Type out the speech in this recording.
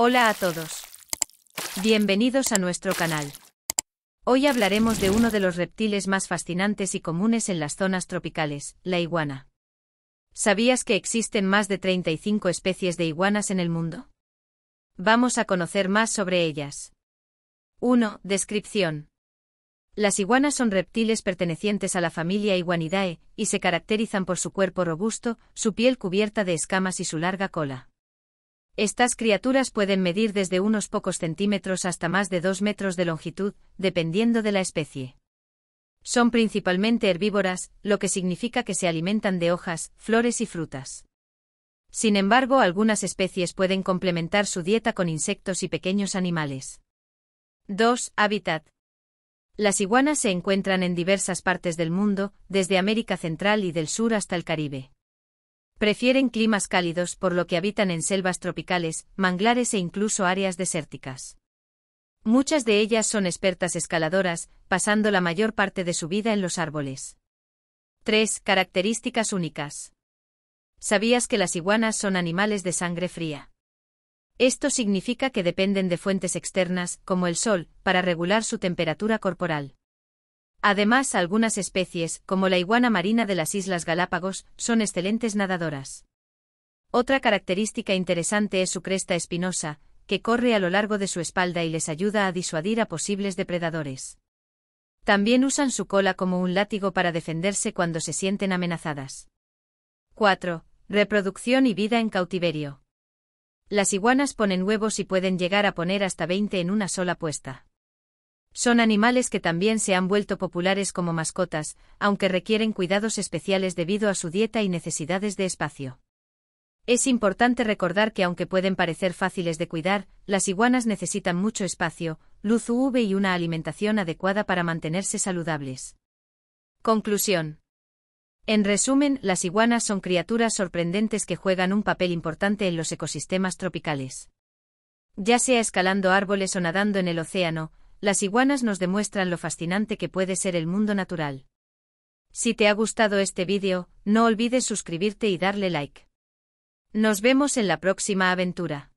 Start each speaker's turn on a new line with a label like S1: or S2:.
S1: Hola a todos. Bienvenidos a nuestro canal. Hoy hablaremos de uno de los reptiles más fascinantes y comunes en las zonas tropicales, la iguana. ¿Sabías que existen más de 35 especies de iguanas en el mundo? Vamos a conocer más sobre ellas. 1. Descripción. Las iguanas son reptiles pertenecientes a la familia Iguanidae, y se caracterizan por su cuerpo robusto, su piel cubierta de escamas y su larga cola. Estas criaturas pueden medir desde unos pocos centímetros hasta más de 2 metros de longitud, dependiendo de la especie. Son principalmente herbívoras, lo que significa que se alimentan de hojas, flores y frutas. Sin embargo, algunas especies pueden complementar su dieta con insectos y pequeños animales. 2. Hábitat. Las iguanas se encuentran en diversas partes del mundo, desde América Central y del Sur hasta el Caribe. Prefieren climas cálidos por lo que habitan en selvas tropicales, manglares e incluso áreas desérticas. Muchas de ellas son expertas escaladoras, pasando la mayor parte de su vida en los árboles. 3. Características únicas. ¿Sabías que las iguanas son animales de sangre fría? Esto significa que dependen de fuentes externas, como el sol, para regular su temperatura corporal. Además, algunas especies, como la iguana marina de las Islas Galápagos, son excelentes nadadoras. Otra característica interesante es su cresta espinosa, que corre a lo largo de su espalda y les ayuda a disuadir a posibles depredadores. También usan su cola como un látigo para defenderse cuando se sienten amenazadas. 4. Reproducción y vida en cautiverio. Las iguanas ponen huevos y pueden llegar a poner hasta 20 en una sola puesta. Son animales que también se han vuelto populares como mascotas, aunque requieren cuidados especiales debido a su dieta y necesidades de espacio. Es importante recordar que aunque pueden parecer fáciles de cuidar, las iguanas necesitan mucho espacio, luz UV y una alimentación adecuada para mantenerse saludables. Conclusión. En resumen, las iguanas son criaturas sorprendentes que juegan un papel importante en los ecosistemas tropicales. Ya sea escalando árboles o nadando en el océano, las iguanas nos demuestran lo fascinante que puede ser el mundo natural. Si te ha gustado este vídeo, no olvides suscribirte y darle like. Nos vemos en la próxima aventura.